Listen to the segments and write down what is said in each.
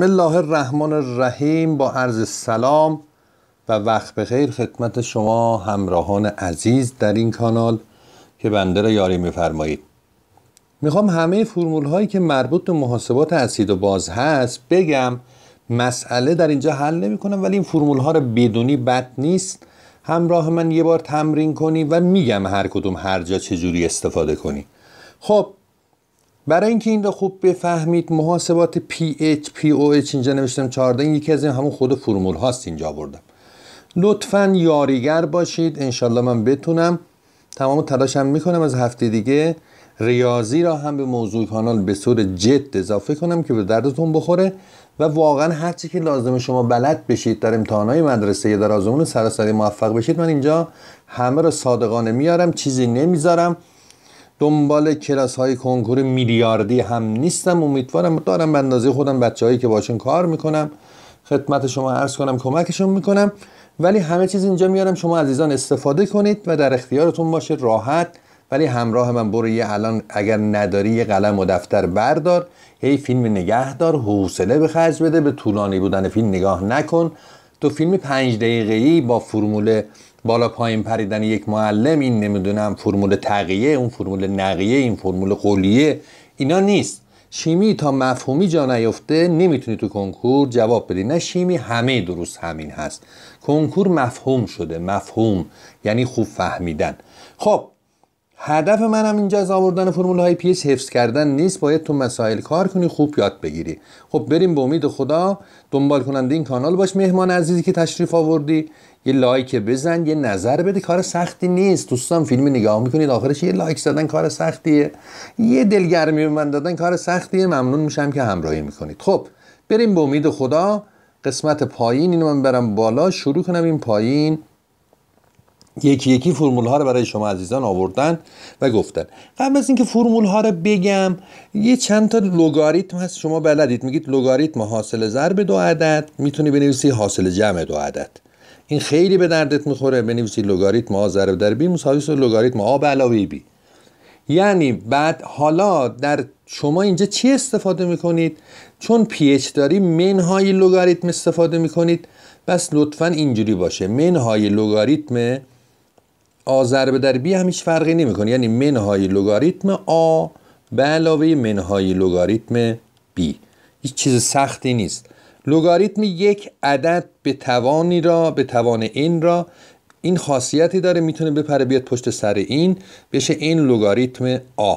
بسم الله الرحمن الرحیم با عرض سلام و وقت بخیر خدمت شما همراهان عزیز در این کانال که بنده را یاری میفرمایید میخوام همه فرمول هایی که مربوط به محاسبات اسید و باز هست بگم مسئله در اینجا حل نمی کنم ولی این فرمول ها رو بدونی بد نیست همراه من یه بار تمرین کنی و میگم هر کدوم هر جا چجوری استفاده کنی خب برای اینکه این رو خوب بفهمید محاسبات او اچ اینجا نوشتم 14 این یکی از این همون خود فرمول هاست اینجا بردم لطفا یاریگر باشید انشالله من بتونم تمام تلاشم میکنم از هفته دیگه ریاضی را هم به موضوع کانال به صورت جد اضافه کنم که به دردتون بخوره و واقعا هرچی که لازم شما بلد بشید در امتحانهای مدرسه یا در آزمون سراسری موفق بشید من اینجا همه را صادقانه میارم چیزی نمیذارم دنبال کلاس های کنکور میلیاردی هم نیستم امیدوارم دارم به اندازه خودم بچه هایی که باشون کار میکنم خدمت شما عرض کنم کمکشون میکنم ولی همه چیز اینجا میارم شما عزیزان استفاده کنید و در اختیارتون باشه راحت ولی همراه من برو یه الان اگر نداری یه قلم و دفتر بردار هی فیلم نگه دار حوصله به خرج بده به طولانی بودن فیلم نگاه نکن تو فیلم پنج دقیقه ای با فرمول بالا پایین پریدن یک معلم این نمیدونم فرمول تقیه اون فرمول نقیه این فرمول قولیه اینا نیست شیمی تا مفهومی جا نیفته نمیتونی تو کنکور جواب بدی نه شیمی همه درست همین هست کنکور مفهوم شده مفهوم یعنی خوب فهمیدن خب هدف منم اینجا از آوردن فرمول های پیش حفظ کردن نیست باید تو مسائل کار کنی خوب یاد بگیری خب بریم به امید خدا دنبال کننده این کانال باش مهمان عزیزی که تشریف آوردی یه لایک بزن یه نظر بده کار سختی نیست دوستان فیلم نگاه میکنید آخرش یه لایک زدن کار سختیه یه دلگرمی به من دادن کار سختیه ممنون میشم که همراهی میکنید خب بریم به امید خدا قسمت پایین اینو من برم بالا شروع کنم این پایین یکی یکی فرمول ها رو برای شما عزیزان آوردن و گفتن قبل از اینکه فرمول ها رو بگم یه چند تا لوگاریتم هست شما بلدید میگید لوگاریتم حاصل ضرب دو عدد میتونی بنویسی حاصل جمع دو عدد این خیلی به دردت میخوره بنویسی لوگاریتم آ ضرب در بی مساوی لوگاریتم آ به علاوه بی یعنی بعد حالا در شما اینجا چی استفاده میکنید چون پی اچ داری منهای لوگاریتم استفاده میکنید بس لطفا اینجوری باشه منهای لوگاریتم آ ضرب در بی هم هیچ فرقی نمیکنه یعنی منهای لگاریتم آ به علاوه منهای لگاریتم بی هیچ چیز سختی نیست لگاریتم یک عدد به توانی را به توان این را این خاصیتی داره میتونه بپره بیاد پشت سر این بشه این لگاریتم آ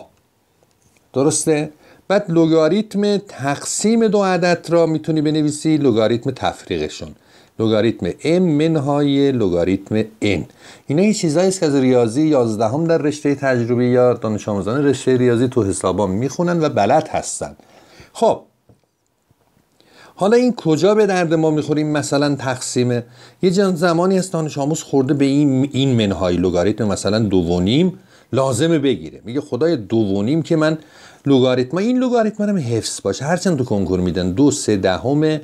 درسته؟ بعد لگاریتم تقسیم دو عدد را میتونی بنویسی لگاریتم تفریقشون لگاریتم m منهای لگاریتم n اینا یه چیزایی که از ریاضی 11 هم در رشته تجربه یا دانش آموزان رشته ریاضی تو حسابا میخونن و بلد هستن خب حالا این کجا به درد ما میخوریم مثلا تقسیمه یه جان زمانی از دانش آموز خورده به این این منهای لوگاریتم مثلا دو و لازمه بگیره میگه خدای دو که من لگاریتم این لگاریتم هم حفظ باشه هرچند تو کنکور میدن دو سه دهم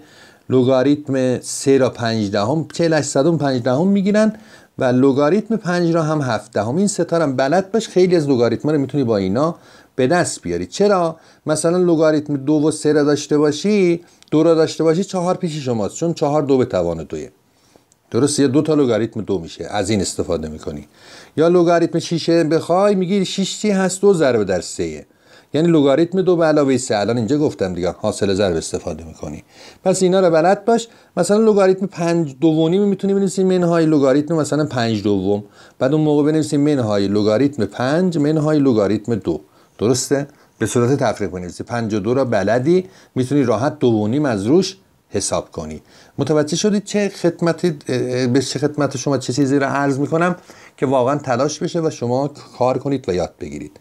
لوگاریتم 3 را 5 دهم 48 5 دهم میگیرن و لوگاریتم 5 را هم 7 دهم این هم بلد باش خیلی از لوگاریتم رو میتونی با اینا به دست بیاری چرا مثلا لوگاریتم دو و سه را داشته باشی دو را داشته باشی چهار پیش شماست چون چهار دو به توان دویه درست؟ یه دو تا لوگاریتم دو میشه از این استفاده میکنی یا لوگاریتم شیشه بخوای میگی 6 چی هست دو ضربه در سه یعنی لگاریتم دو به علاوه سه الان اینجا گفتم دیگه حاصل ضرب استفاده میکنی پس اینا رو بلد باش مثلا لگاریتم 5 دومی میتونی بنویسی منهای لگاریتم مثلا 5 دوم بعد اون موقع بنویسی منهای لگاریتم 5 منهای لگاریتم دو درسته به صورت تفریق بنویسی 52 را بلدی میتونی راحت دوونی از روش حساب کنی متوجه شدی چه خدمت به چه خدمت شما چه چیزی را عرض میکنم که واقعا تلاش بشه و شما کار کنید و یاد بگیرید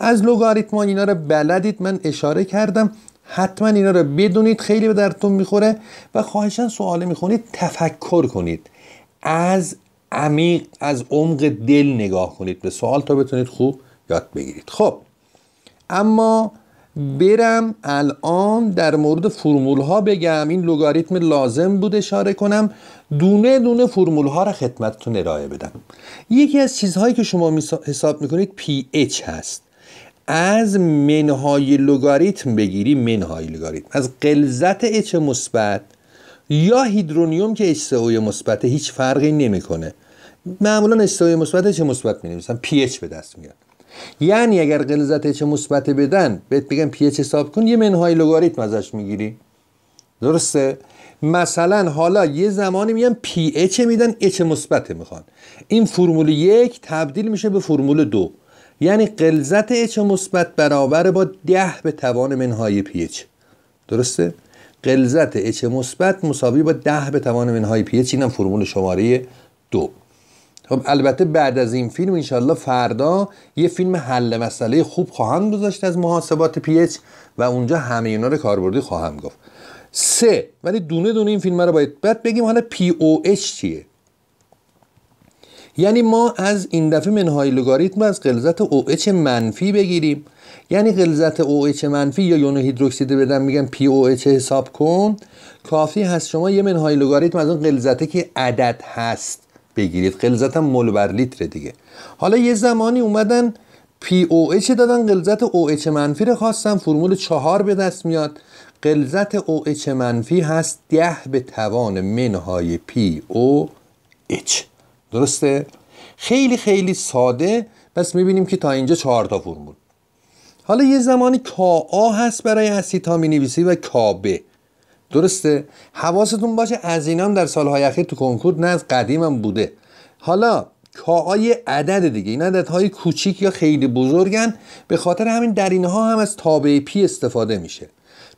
از لوگاریتمان اینا رو بلدید من اشاره کردم حتما اینا رو بدونید خیلی به درتون میخوره و خواهشان سواله میخونید تفکر کنید از عمیق از عمق دل نگاه کنید به سوال تا بتونید خوب یاد بگیرید خب اما برم الان در مورد فرمول ها بگم این لوگاریتم لازم بود اشاره کنم دونه دونه فرمول ها را خدمتتون ارائه بدم یکی از چیزهایی که شما حساب میکنید پی اچ هست از منهای لوگاریتم بگیری منهای لوگاریتم از قلزت اچ مثبت یا هیدرونیوم که اچ مثبت هیچ فرقی نمیکنه معمولا اچ مثبت اچ مثبت می نویسن پی اچ به دست میاد یعنی اگر قلزت اچ مثبت بدن بهت بگن پی اچ حساب کن یه منهای لوگاریتم ازش میگیری درسته مثلا حالا یه زمانی میگن پی اچ میدن اچ مثبت میخوان این فرمول یک تبدیل میشه به فرمول دو یعنی قلزت اچ مثبت برابر با ده به توان منهای اچ درسته قلزت اچ مثبت مساوی با ده به توان منهای این اینم فرمول شماره دو خب البته بعد از این فیلم انشالله فردا یه فیلم حل مسئله خوب خواهم گذاشت از محاسبات اچ و اونجا همه اینا رو کاربردی خواهم گفت سه ولی دونه دونه این فیلم رو باید بعد بگیم حالا پی او اچ چیه یعنی ما از این دفعه منهای لگاریتم از غلظت OH منفی بگیریم یعنی غلظت OH منفی یا یونو هیدروکسید بدن میگن POH حساب کن کافی هست شما یه منهای لگاریتم از اون غلظته که عدد هست بگیرید غلظت هم مول بر لیتر دیگه حالا یه زمانی اومدن POH دادن غلظت OH منفی رو خواستم فرمول چهار به دست میاد غلظت OH منفی هست ده به توان منهای POH درسته؟ خیلی خیلی ساده پس میبینیم که تا اینجا چهار تا فرمول حالا یه زمانی کا هست برای اسیدها می و کابه درسته حواستون باشه از اینام در سالهای اخیر تو کنکور نه از قدیمم بوده حالا کا یه عدد دیگه این عددهای کوچیک یا خیلی بزرگن به خاطر همین در اینها هم از تابع پی استفاده میشه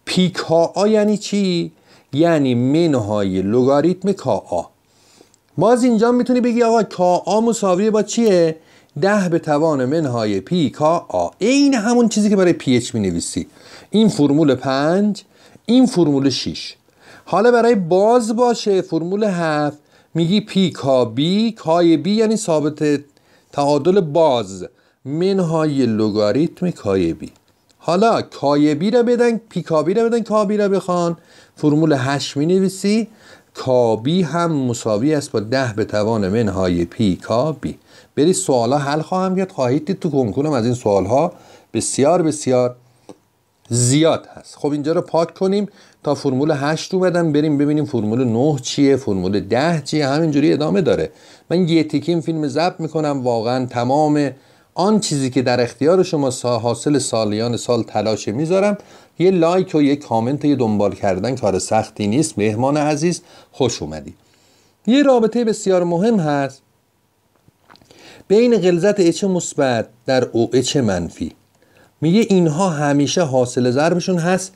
پی کا یعنی چی یعنی منهای لگاریتم کاآ باز اینجا میتونی بگی آقا کا آ مساوی با چیه ده به توان منهای پی کا آ این همون چیزی که برای پی اچ می این فرمول پنج این فرمول 6 حالا برای باز باشه فرمول هفت میگی پی کا بی کای بی یعنی ثابت تعادل باز منهای لوگاریتم کای بی حالا کای بی را بدن پی کا بی را بدن کا بی را بخوان فرمول 8 می نویسی کابی هم مساوی است با ده به توان منهای پی کابی برید سوال ها حل خواهم کرد خواهید دید تو کنکورم از این سوال ها بسیار بسیار زیاد هست خب اینجا رو پاک کنیم تا فرمول 8 بدم بریم ببینیم فرمول 9 چیه فرمول 10 چیه همینجوری ادامه داره من یه تیکیم فیلم ضبط میکنم واقعا تمام آن چیزی که در اختیار شما حاصل سالیان سال تلاش میذارم یه لایک و یه کامنت و یه دنبال کردن کار سختی نیست مهمان عزیز خوش اومدی یه رابطه بسیار مهم هست بین غلظت اچ مثبت در او اچ منفی میگه اینها همیشه حاصل ضربشون هست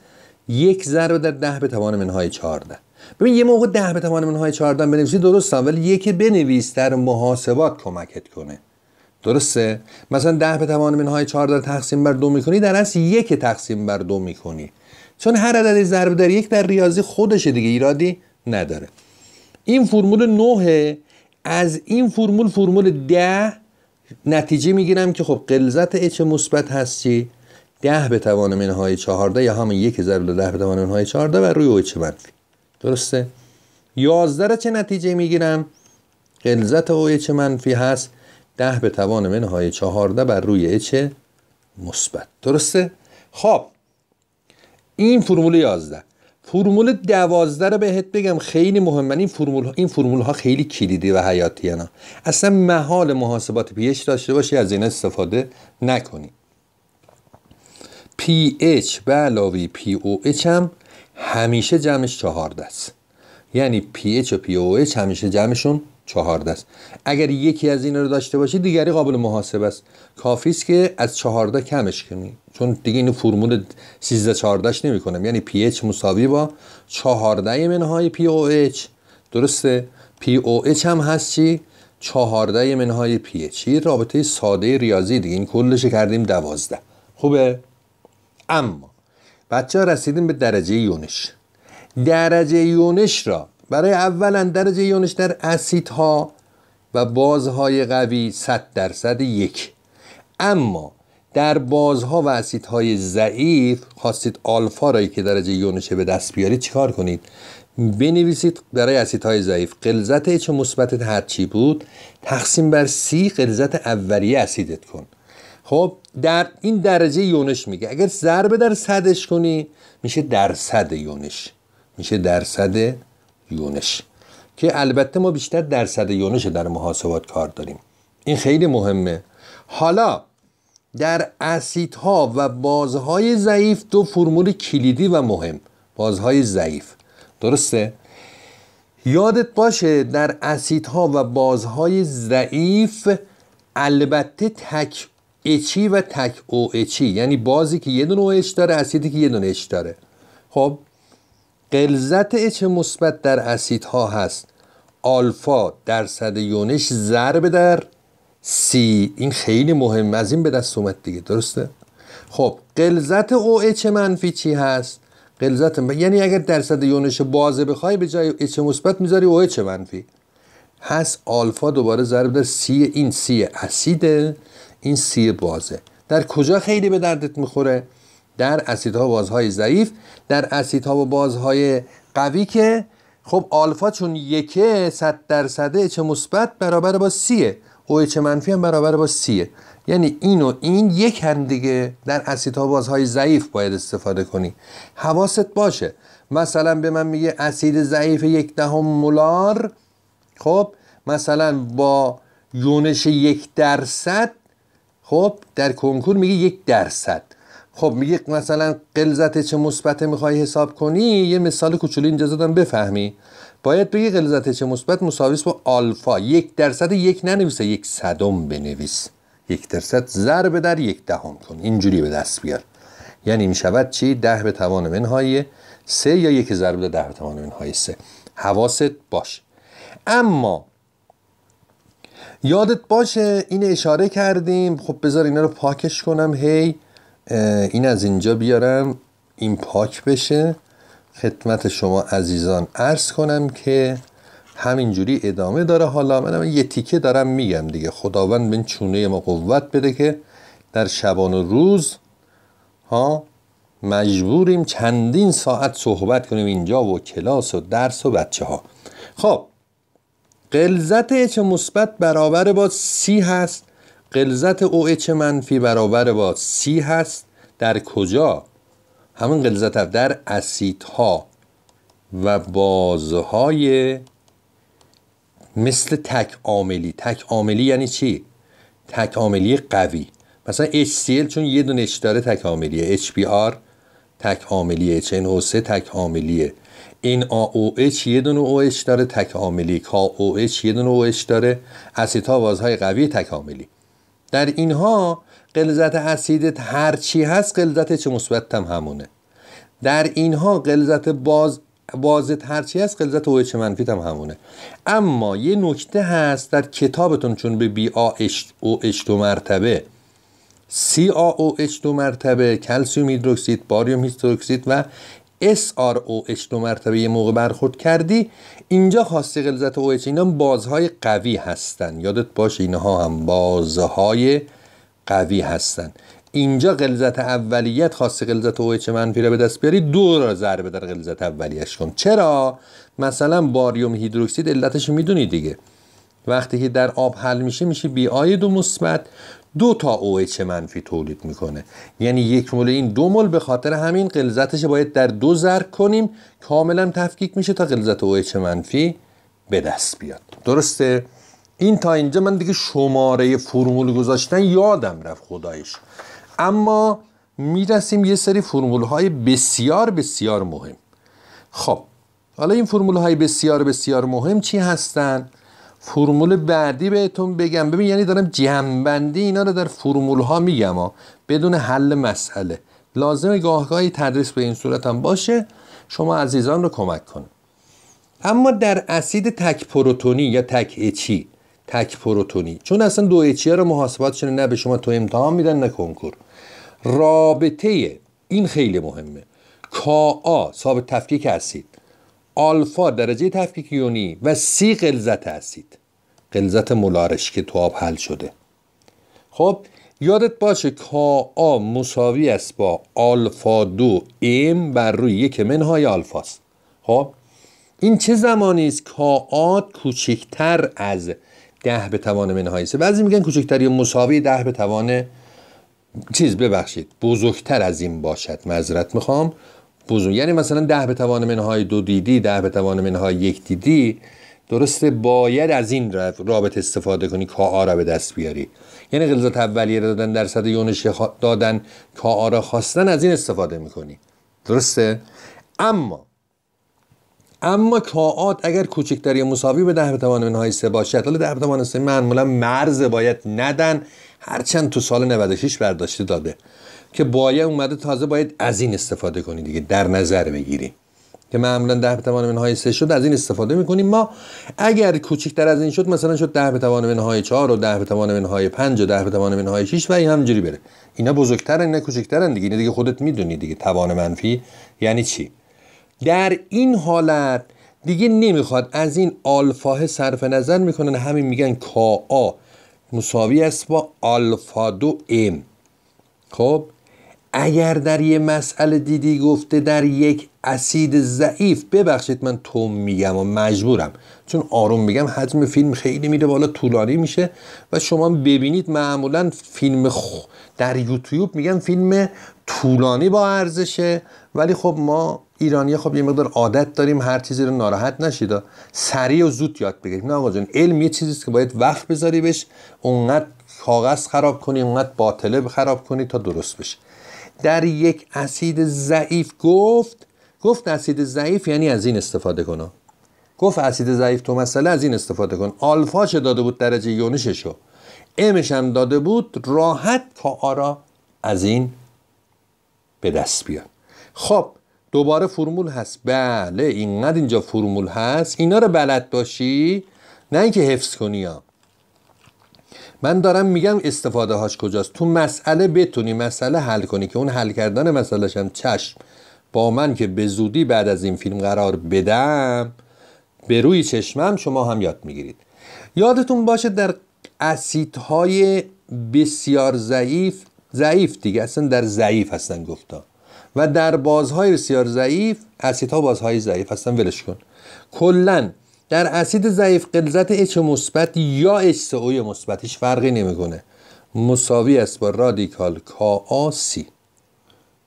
یک ضرب در ده به توان منهای چارده ببین یه موقع ده به توان منهای 14 بنویسی درست ولی یکی بنویس در محاسبات کمکت کنه درسته مثلا ده به توان منهای چهار در تقسیم بر دو میکنی در اصل یک تقسیم بر دو میکنی چون هر عدد ضرب در یک در ریاضی خودش دیگه ایرادی نداره این فرمول 9 از این فرمول فرمول ده نتیجه میگیرم که خب قلزت اچ مثبت هستی ده به توان منهای چهارده یا همون یک ضرب در ده به توان منهای چهارده و روی اچ منفی درسته 11 چه نتیجه میگیرم قلزت اچ منفی هست ده به توان منهای چهارده بر روی اچ مثبت درسته خب این فرمول 11 فرمول دوازده رو بهت بگم خیلی مهمه این فرمول این فرمول ها خیلی کلیدی و حیاتی نه اصلا محال محاسبات پیش داشته باشی از این استفاده نکنی PH به علاوه اچ هم همیشه جمعش چهارده است یعنی اچ و پی اچ همیشه جمعشون چهارده است اگر یکی از این رو داشته باشی دیگری قابل محاسبه است کافی است که از چهارده کمش کنی چون دیگه این فرمول 13 14 نمی کنم یعنی پی اچ مساوی با 14 منهای پی او اچ درسته پی او اچ هم هست چی 14 منهای پی اچ یه رابطه ساده ریاضی دیگه این کلش کردیم 12 خوبه اما بچه ها رسیدیم به درجه یونش درجه یونش را برای اولا درجه یونش در اسیدها و بازهای قوی 100 درصد یک اما در بازها و اسیدهای ضعیف خواستید آلفا رایی که درجه یونش به دست بیارید چیکار کنید بنویسید برای اسیدهای ضعیف غلظت چه مثبت هر چی بود تقسیم بر سی غلظت اولیه اسیدت کن خب در این درجه یونش میگه اگر ضربه در صدش کنی میشه درصد یونش میشه درصد یونش که البته ما بیشتر درصد یونش در محاسبات کار داریم این خیلی مهمه حالا در اسیدها و بازهای ضعیف دو فرمول کلیدی و مهم بازهای ضعیف درسته یادت باشه در اسیدها و بازهای ضعیف البته تک اچی و تک او اچی یعنی بازی که یه دونه اچ داره اسیدی که یه دونه اچ داره خب قلزت اچ مثبت در اسیدها هست آلفا درصد یونش ضرب در سی این خیلی مهم از این به دست اومد دیگه درسته خب قلزت او اچ منفی چی هست قلزت یعنی اگر درصد یونش بازه بخوای به جای اچ مثبت میذاری او اچ منفی هست آلفا دوباره ضرب در سی این سی اسیده این سی بازه در کجا خیلی به دردت میخوره در اسیدها و بازهای ضعیف در اسیدها و بازهای قوی که خب آلفا چون یکه صد درصده چه مثبت برابر با سیه او چه منفی هم برابر با سیه یعنی این و این یک هم دیگه در اسیدها و بازهای ضعیف باید استفاده کنی حواست باشه مثلا به من میگه اسید ضعیف یک دهم مولار خب مثلا با یونش یک درصد خب در کنکور میگه یک درصد خب میگه مثلا قلزت چه مثبت میخوای حساب کنی یه مثال کوچولو اینجا زدم بفهمی باید بگی قلزت چه مثبت مساویس با آلفا یک درصد یک ننویسه یک صدم بنویس یک درصد ضرب در یک دهم کن اینجوری به دست بیار یعنی میشود چی ده به توان منهای سه یا یک ضرب در ده به توان منهای سه حواست باش اما یادت باشه این اشاره کردیم خب بذار اینا رو پاکش کنم هی این از اینجا بیارم این پاک بشه خدمت شما عزیزان عرض کنم که همینجوری ادامه داره حالا منم یه تیکه دارم میگم دیگه خداوند به چونه ما قوت بده که در شبان و روز ها مجبوریم چندین ساعت صحبت کنیم اینجا و کلاس و درس و بچه ها خب قلزت چه مثبت برابر با سی هست قلزت OH منفی برابر با C هست در کجا؟ همون قلزت در اسیدها و بازهای مثل تک عاملی تک عاملی یعنی چی؟ تک عاملی قوی مثلا HCl چون یه دونه داره تک عاملیه HBr تک عاملیه HNO3 تک عاملیه AOH یه دونه OH داره تک عاملی KOH یه دونه OH داره اسیدها بازهای قوی تک عاملی در اینها غلظت اسیدت هرچی هست غلظت چه مثبت هم همونه در اینها غلظت باز بازت هرچی هست غلظت اوه چه هم همونه اما یه نکته هست در کتابتون چون به بی آ او دو مرتبه سی آ او دو مرتبه کلسیوم هیدروکسید باریوم هیدروکسید و SROH دو مرتبه یه موقع برخورد کردی اینجا خواستی غلظت OH اینا بازهای قوی هستن یادت باش اینها هم بازهای قوی هستن اینجا غلظت اولیت خواستی غلظت OH منفی را به دست بیاری دو را ضربه در غلظت اولیش کن چرا مثلا باریوم هیدروکسید علتش میدونی دیگه وقتی که در آب حل میشه میشه بی آید و مثبت دو تا OH منفی تولید میکنه یعنی یک مول این دو مول به خاطر همین غلظتش باید در دو ضرب کنیم کاملا تفکیک میشه تا غلظت OH منفی به دست بیاد درسته این تا اینجا من دیگه شماره فرمول گذاشتن یادم رفت خدایش اما میرسیم یه سری فرمول های بسیار بسیار مهم خب حالا این فرمول های بسیار بسیار مهم چی هستن؟ فرمول بعدی بهتون بگم ببین یعنی دارم جنبندی اینا رو در فرمول ها میگم بدون حل مسئله لازم گاهگاهی تدریس به این صورت هم باشه شما عزیزان رو کمک کن. اما در اسید تک پروتونی یا تک اچی e، تک پروتونی چون اصلا دو اچی e ها رو شده نه به شما تو امتحان میدن نه کنکور رابطه این خیلی مهمه کا ثابت تفکیک اسید آلفا درجه تفکیک یونی و سی قلزت هستید قلزت مولارش که تو آب حل شده خب یادت باشه که آ مساوی است با آلفا دو ام بر روی یک منهای آلفاست خب این چه زمانی است که آ کوچکتر از ده به توان منهای سه بعضی میگن کوچکتر یا مساوی ده به توان چیز ببخشید بزرگتر از این باشد معذرت میخوام یعنی مثلا ده به توان منهای دو دیدی ده به توان منهای یک دیدی درسته باید از این رابط استفاده کنی کاآ را به دست بیاری یعنی غلظت اولیه را دادن صد یونش دادن کاآ را خواستن از این استفاده میکنی درسته اما اما کاعات اگر کوچکتر یا مساوی به ده به توان منهای سه باشه حالا ده به توان سه معمولا مرز باید ندن هرچند تو سال 96 برداشته داده که باید اومده تازه باید از این استفاده کنی دیگه در نظر بگیریم که معمولا ده به توان منهای سه شد از این استفاده میکنیم ما اگر کوچکتر از این شد مثلا شد ده به توان منهای چهار و ده به توان منهای پنج و ده به توان منهای شیش و این همجوری بره اینا بزرگترن اینا کوچکترن دیگه اینا دیگه خودت میدونی دیگه توان منفی یعنی چی در این حالت دیگه نمیخواد از این آلفاه صرف نظر میکنن همین میگن کا مساوی است با آلفا دو ام خب اگر در یه مسئله دیدی گفته در یک اسید ضعیف ببخشید من توم میگم و مجبورم چون آروم میگم حجم فیلم خیلی میره بالا طولانی میشه و شما ببینید معمولا فیلم خ... در یوتیوب میگم فیلم طولانی با ارزشه ولی خب ما ایرانی خب یه مقدار عادت داریم هر چیزی رو ناراحت نشید سریع و زود یاد بگیریم نه آقا علم یه چیزیست که باید وقت بذاری بهش اونقدر کاغذ خراب کنی اونقدر باطله خراب کنی تا درست بشه در یک اسید ضعیف گفت گفت اسید ضعیف یعنی از این استفاده کن گفت اسید ضعیف تو مسئله از این استفاده کن آلفا چه داده بود درجه یونششو امش هم داده بود راحت تا آرا از این به دست بیاد خب دوباره فرمول هست بله اینقدر اینجا فرمول هست اینا رو بلد باشی نه اینکه حفظ کنی من دارم میگم استفاده هاش کجاست تو مسئله بتونی مسئله حل کنی که اون حل کردن مسئله هم چشم با من که به زودی بعد از این فیلم قرار بدم به روی چشمم شما هم یاد میگیرید یادتون باشه در اسیدهای بسیار ضعیف ضعیف دیگه اصلا در ضعیف هستن گفتا و در بازهای بسیار ضعیف اسیدها بازهای ضعیف هستن ولش کن کلا در اسید ضعیف قلزت اچ مثبت یا h او مثبتش فرقی نمیکنه مساوی است با رادیکال کا سی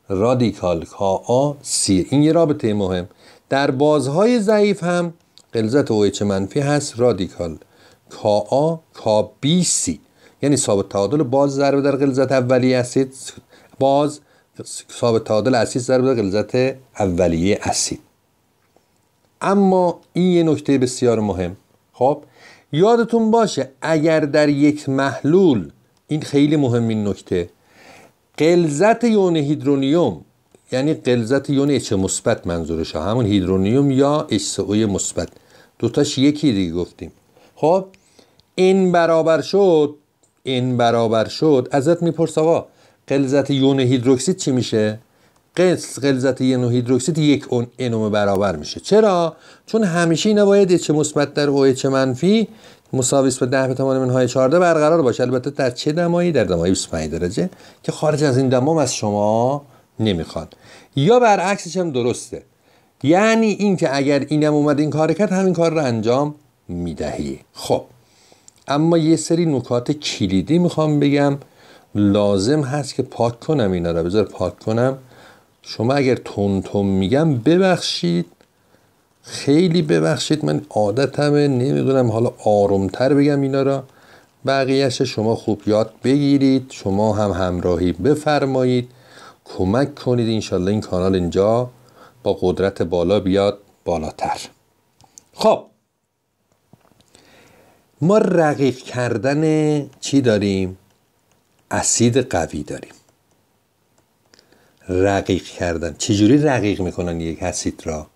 رادیکال کا سی این یه رابطه مهم در بازهای ضعیف هم غلظت اچ منفی هست رادیکال کا کا بی سی یعنی ثابت تعادل باز ضربه در قلزت اولیه اسید باز ثابت تعادل اسید ضرب در قلزت اولیه اسید اما این یه نکته بسیار مهم خب یادتون باشه اگر در یک محلول این خیلی مهم این نکته قلزت یون هیدرونیوم یعنی قلزت یون اچ مثبت منظورش همون هیدرونیوم یا اچ مثبت دوتاش یکی دیگه گفتیم خب این برابر شد این برابر شد ازت میپرس آقا قلزت یون هیدروکسید چی میشه غلظت یه هیدروکسید یک انوم برابر میشه چرا چون همیشه اینا باید چه مثبت در او چه منفی مساویس به 10 به منهای 14 برقرار باشه البته در چه دمایی در دمای 25 درجه که خارج از این دمام از شما نمیخواد یا برعکسش هم درسته یعنی اینکه اگر اینم اومد این کار کرد همین کار رو انجام میدهی خب اما یه سری نکات کلیدی میخوام بگم لازم هست که پاک کنم اینا رو بذار پاک کنم شما اگر تون میگم ببخشید خیلی ببخشید من عادتمه نمیدونم حالا آرومتر بگم اینا را بقیهش شما خوب یاد بگیرید شما هم همراهی بفرمایید کمک کنید اینشالله این کانال اینجا با قدرت بالا بیاد بالاتر خب ما رقیق کردن چی داریم؟ اسید قوی داریم رقیق کردن چجوری رقیق میکنن یک اسید را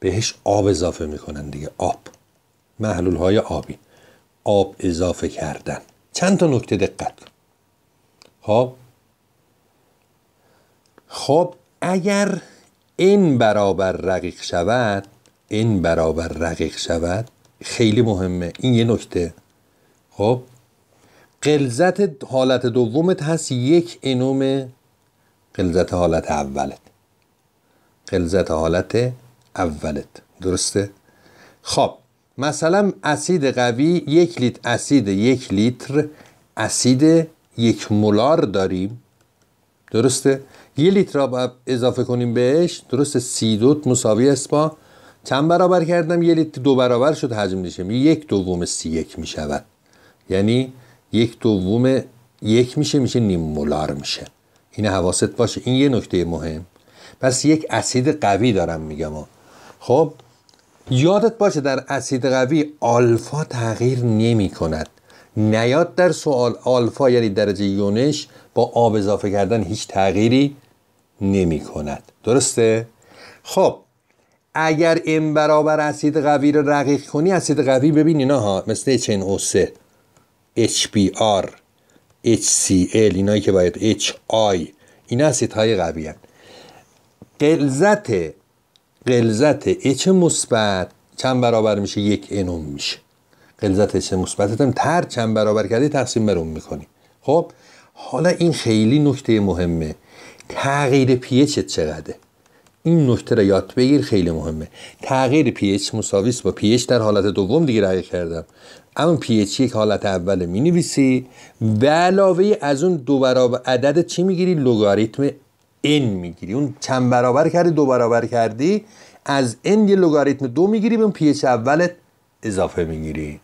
بهش آب اضافه میکنن دیگه آب محلول های آبی آب اضافه کردن چند تا نکته دقت خب خب اگر این برابر رقیق شود این برابر رقیق شود خیلی مهمه این یه نکته خب قلزت حالت دومت هست یک انوم قلزت حالت اولت قلزت حالت اولت درسته؟ خب مثلا اسید قوی یک لیتر اسید یک لیتر اسید یک مولار داریم درسته؟ یه لیتر را اضافه کنیم بهش درسته سی دوت مساوی است با چند برابر کردم یه لیتر دو برابر شد حجم نشه یک دوم سی یک میشود یعنی یک دوم یک میشه میشه نیم مولار میشه این حواست باشه این یه نکته مهم پس یک اسید قوی دارم میگم خب یادت باشه در اسید قوی آلفا تغییر نمی کند نیاد در سوال آلفا یعنی درجه یونش با آب اضافه کردن هیچ تغییری نمی کند درسته؟ خب اگر این برابر اسید قوی رو رقیق کنی اسید قوی ببین اینا ها مثل HNO3 HBr HCl اینایی که باید HI این اسید های قوی هن. قلزت قلزت H مثبت چند برابر میشه یک انوم میشه قلزت H مثبتت هم تر چند برابر کرده تقسیم بر میکنی خب حالا این خیلی نکته مهمه تغییر pH چقدره این نکته را یاد بگیر خیلی مهمه تغییر PH مساویس با pH در حالت دوم دیگه رقیق کردم اما پی یک حالت اول می نویسی و علاوه از اون دو برابر عدد چی میگیری لوگاریتم n میگیری اون چند برابر کردی دو برابر کردی از n یه لوگاریتم دو میگیری به اون پی اولت اضافه میگیری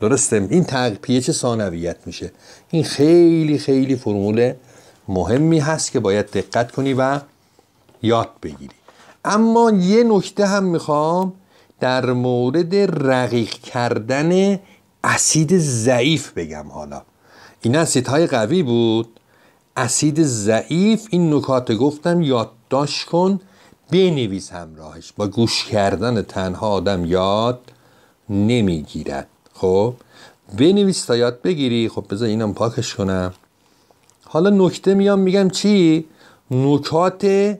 درسته این تق... پیچ ثانویت میشه این خیلی خیلی فرمول مهمی هست که باید دقت کنی و یاد بگیری اما یه نکته هم میخوام در مورد رقیق کردن اسید ضعیف بگم حالا این اسیدهای قوی بود اسید ضعیف این نکات گفتم یادداشت کن بنویس همراهش با گوش کردن تنها آدم یاد نمیگیرد خب بنویس تا یاد بگیری خب بذار اینم پاکش کنم حالا نکته میام میگم چی نکات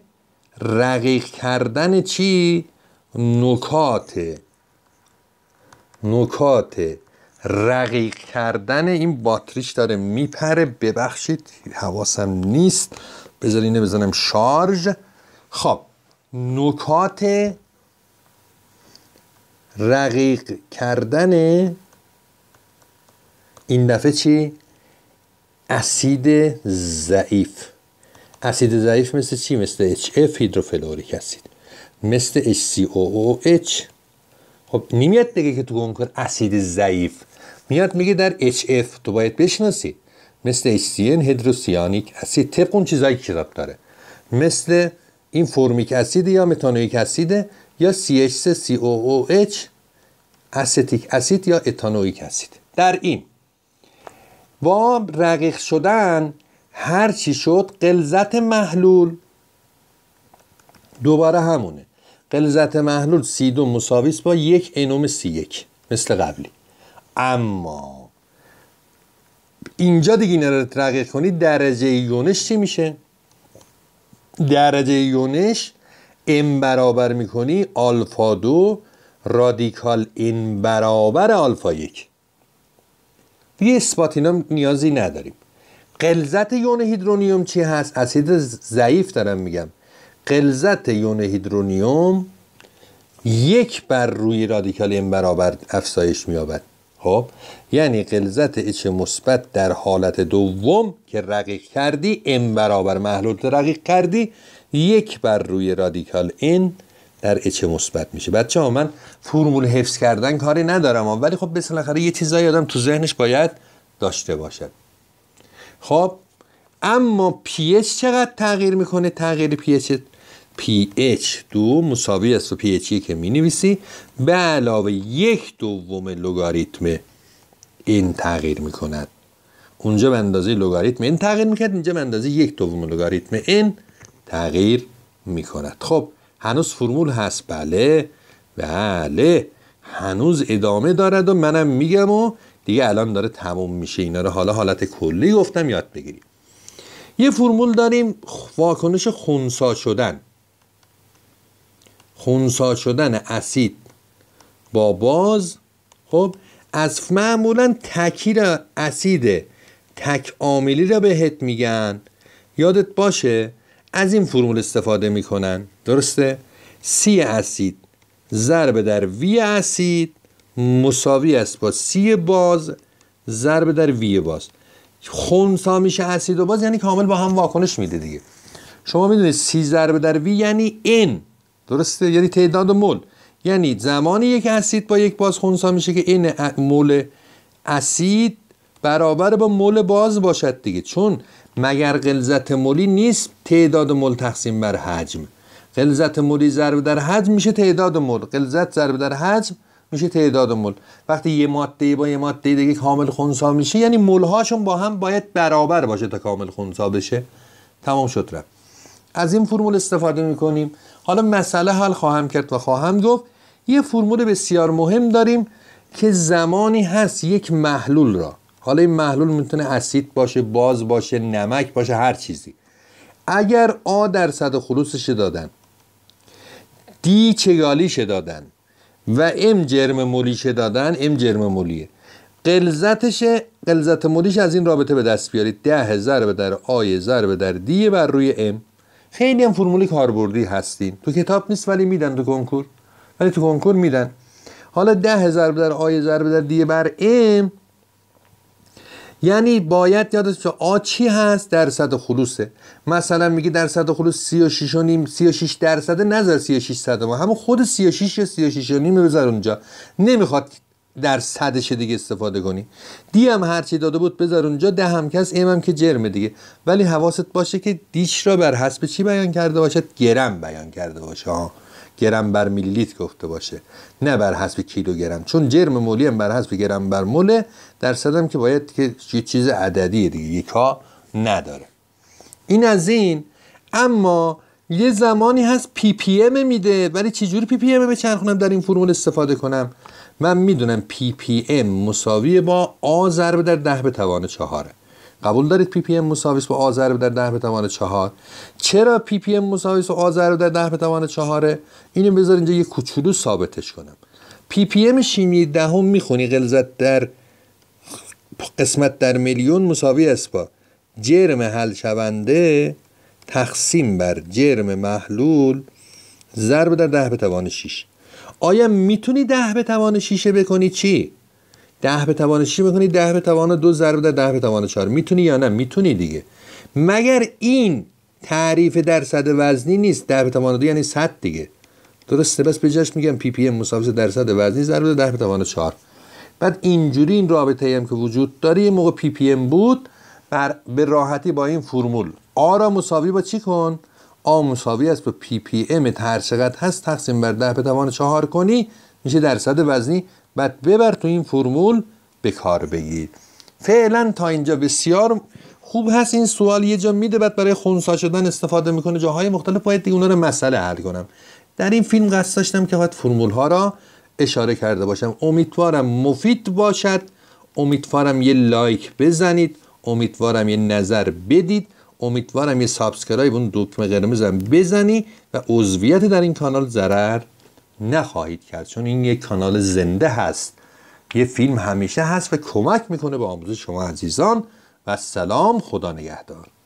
رقیق کردن چی نکات نکات رقیق کردن این باتریش داره میپره ببخشید حواسم نیست بذار اینه بزنم شارژ خب نکات رقیق کردن این دفعه چی؟ اسید ضعیف اسید ضعیف مثل چی؟ مثل HF هیدروفلوریک اسید مثل HCOOH خب نمیاد بگه که تو کن اسید ضعیف میاد میگه در HF تو باید بشناسی مثل HCN هیدروسیانیک اسید طبق اون چیزایی که کتاب داره مثل این فرمیک اسید یا متانویک اسید یا CH3COOH استیک اسید یا اتانویک اسید در این با رقیق شدن هر چی شد قلزت محلول دوباره همونه قلزت محلول سی دو مساویس با یک اینوم سی یک مثل قبلی اما اینجا دیگه این رو ترقیق کنید درجه یونش چی میشه؟ درجه یونش این برابر میکنی آلفا دو رادیکال این برابر آلفا یک دیگه اثبات اینا نیازی نداریم قلزت یون هیدرونیوم چی هست؟ اسید ضعیف دارم میگم قلزت یون هیدرونیوم یک بر روی رادیکال این برابر افزایش میابد خب یعنی قلزت اچ مثبت در حالت دوم که رقیق کردی ام برابر محلول رقیق کردی یک بر روی رادیکال این در اچ مثبت میشه بچه ها من فرمول حفظ کردن کاری ندارم ولی خب بالاخره یه چیزایی آدم تو ذهنش باید داشته باشد خب اما پیش چقدر تغییر میکنه تغییر پیش ph دو مساوی است و ph یک که می نویسی به علاوه یک دوم لگاریتم این تغییر می کند اونجا به اندازه لگاریتم این تغییر میکرد اینجا به اندازه یک دوم لگاریتم این تغییر میکند خب هنوز فرمول هست بله بله هنوز ادامه دارد و منم میگم و دیگه الان داره تموم میشه اینا رو حالا حالت کلی گفتم یاد بگیریم یه فرمول داریم واکنش خونسا شدن خونسا شدن اسید با باز خب از معمولا تکیر اسید تک عاملی را بهت میگن یادت باشه از این فرمول استفاده میکنن درسته سی اسید ضرب در وی اسید مساوی است با سی باز ضرب در وی باز خونسا میشه اسید و باز یعنی کامل با هم واکنش میده دیگه شما میدونید سی ضرب در وی یعنی این درسته یعنی تعداد مول یعنی زمانی یک اسید با یک باز خونسا میشه که این مول اسید برابر با مول باز باشد دیگه چون مگر غلظت مولی نیست تعداد مول تقسیم بر حجم غلظت مولی ضرب در حجم میشه تعداد مول غلظت ضرب در حجم میشه تعداد مول وقتی یه ماده با یه ماده دیگه کامل خونسا میشه یعنی مول هاشون با هم باید برابر باشه تا کامل خونسا بشه تمام شد از این فرمول استفاده میکنیم حالا مسئله حل خواهم کرد و خواهم گفت یه فرمول بسیار مهم داریم که زمانی هست یک محلول را حالا این محلول میتونه اسید باشه باز باشه نمک باشه هر چیزی اگر آ درصد خلوصش دادن دی چگالیش دادن و ام جرم مولیش دادن ام جرم مولیه قلزتش قلزت مولیش از این رابطه به دست بیارید ده ضرب در آی ضرب در دی بر روی ام خیلی هم فرمول کاربردی هستین تو کتاب نیست ولی میدن تو کنکور ولی تو کنکور میدن حالا ده هزار در آی ضرب در دیه بر ام یعنی باید یادت باشه آ چی هست درصد خلوصه مثلا میگه درصد خلوص 36 و نیم 36 درصد نظر 36 صد ما همون خود 36 یا 36 و نیم بذار اونجا نمیخواد در صدش دیگه استفاده کنی دی هم هرچی داده بود بذار اونجا ده هم کس ایم هم که جرم دیگه ولی حواست باشه که دیش را بر حسب چی بیان کرده باشد گرم بیان کرده باشه ها گرم بر میلیت گفته باشه نه بر حسب کیلوگرم چون جرم مولی هم بر حسب گرم بر مله در هم که باید که یه چیز عددی دیگه یکا نداره این از این اما یه زمانی هست پی پی ام میده ولی چجوری پی پی ام بچرخونم در این فرمول استفاده کنم من میدونم پی پی مساوی با آ ضرب در ده به توان چهاره قبول دارید پی پی ام مساوی با آ ضرب در ده به توان 4 چرا پی پی ام مساوی با آ ضرب در ده به توان چهاره؟ اینو بذار اینجا یه کوچولو ثابتش کنم پی پی ام شیمی دهم میخونی غلظت در قسمت در میلیون مساوی است با جرم حل شونده تقسیم بر جرم محلول ضرب در ده به توان 6 آیا میتونی ده به توان 6 بکنی چی؟ ده به توان 6 بکنی ده به توان دو ضرب در ده به توان 4 میتونی یا نه میتونی دیگه مگر این تعریف درصد وزنی نیست ده به توان دو یعنی صد دیگه درسته بس به میگم پی پی ام مساوی درصد وزنی ضرب در ده به توان 4 بعد اینجوری این رابطه ای هم که وجود داره یه موقع پی پی ام بود بر به راحتی با این فرمول آ را مساوی با چی کن آ مساوی است با پی پی ام هر چقدر هست تقسیم بر ده به توان چهار کنی میشه درصد وزنی بعد ببر تو این فرمول به کار بگیر فعلا تا اینجا بسیار خوب هست این سوال یه جا میده بعد برای خونسا شدن استفاده میکنه جاهای مختلف باید دیگه اونا رو مسئله حل کنم در این فیلم قصد داشتم که باید فرمول ها را اشاره کرده باشم امیدوارم مفید باشد امیدوارم یه لایک بزنید امیدوارم یه نظر بدید امیدوارم یه سابسکرایب اون دکمه قرمزم بزنی و عضویت در این کانال ضرر نخواهید کرد چون این یک کانال زنده هست یه فیلم همیشه هست و کمک میکنه به آموزش شما عزیزان و سلام خدا نگهدار